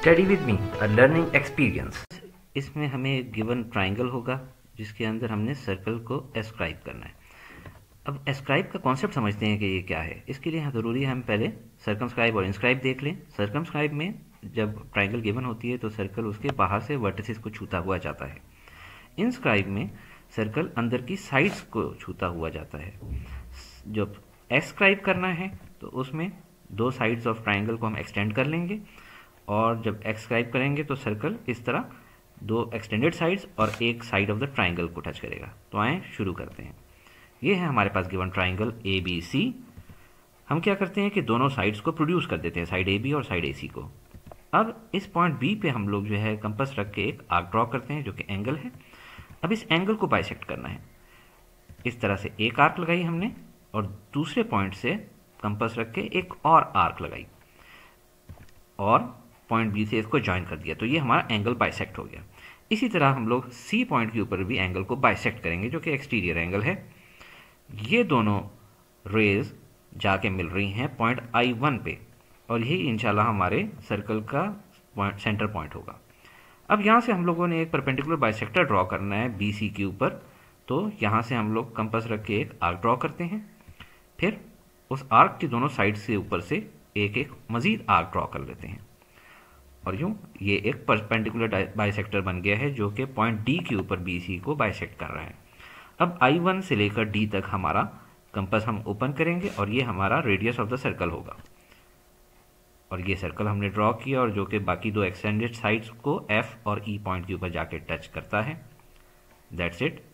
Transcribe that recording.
study with me a learning experience इसमें हमें given triangle होगा जिसके अंदर हमने सर्कल को एस्क्राइब करना है अब एस्क्राइब का कॉन्सेप्ट समझते हैं कि ये क्या है इसके लिए ज़रूरी है हम पहले सर्कमस्क्राइब और इंस्क्राइब देख लें सर्कमस्क्राइब में जब ट्राइंगल गिवन होती है तो सर्कल उसके बाहर से वर्टिसेस को छूता हुआ जाता है इंस्क्राइब में सर्कल अंदर की साइड्स को छूता हुआ जाता है जब एस्क्राइब करना है तो उसमें दो साइड्स ऑफ ट्राइंगल को हम एक्सटेंड कर लेंगे और जब एक्सक्राइब करेंगे तो सर्कल इस तरह दो एक्सटेंडेड साइड्स और एक साइड ऑफ द ट्राइंगल को टच करेगा तो आए शुरू करते हैं ये है हमारे पास given triangle A B C हम क्या करते हैं कि दोनों साइड्स को प्रोड्यूस कर देते हैं साइड ए बी और साइड ए सी को अब इस पॉइंट बी पे हम लोग जो है कंपस रख के एक आर्क ड्रॉ करते हैं जो कि एंगल है अब इस एंगल को बाइसेक्ट करना है इस तरह से एक आर्क लगाई हमने और दूसरे पॉइंट से कंपस रख के एक और आर्क लगाई और पॉइंट बी से इसको ज्वाइन कर दिया तो ये हमारा एंगल बाइसेक्ट हो गया इसी तरह हम लोग सी पॉइंट के ऊपर भी एंगल को बाइसेक्ट करेंगे जो कि एक्सटीरियर एंगल है ये दोनों रेज जाके मिल रही हैं पॉइंट आई वन पे और यही इंशाल्लाह हमारे सर्कल का पॉइंट सेंटर पॉइंट होगा अब यहाँ से हम लोगों ने एक परपेंडिकुलर बाइसेक्टर ड्रॉ करना है बी सी के ऊपर तो यहाँ से हम लोग कंपस रख के एक आर्क ड्रॉ करते हैं फिर उस आर्क के दोनों साइड से ऊपर से एक एक मज़ीद आर्क ड्रॉ कर लेते हैं और यूँ ये एक परपेंडिकुलर बाइसेक्टर बन गया है जो कि पॉइंट डी के ऊपर बी को बाइसेक्ट कर रहा है अब आई वन से लेकर डी तक हमारा कंपस हम ओपन करेंगे और ये हमारा रेडियस ऑफ द सर्कल होगा और ये सर्कल हमने ड्रॉ किया और जो कि बाकी दो एक्सटेंडेड साइड्स को एफ और ई e पॉइंट के ऊपर जाके टच करता है दैट्स इट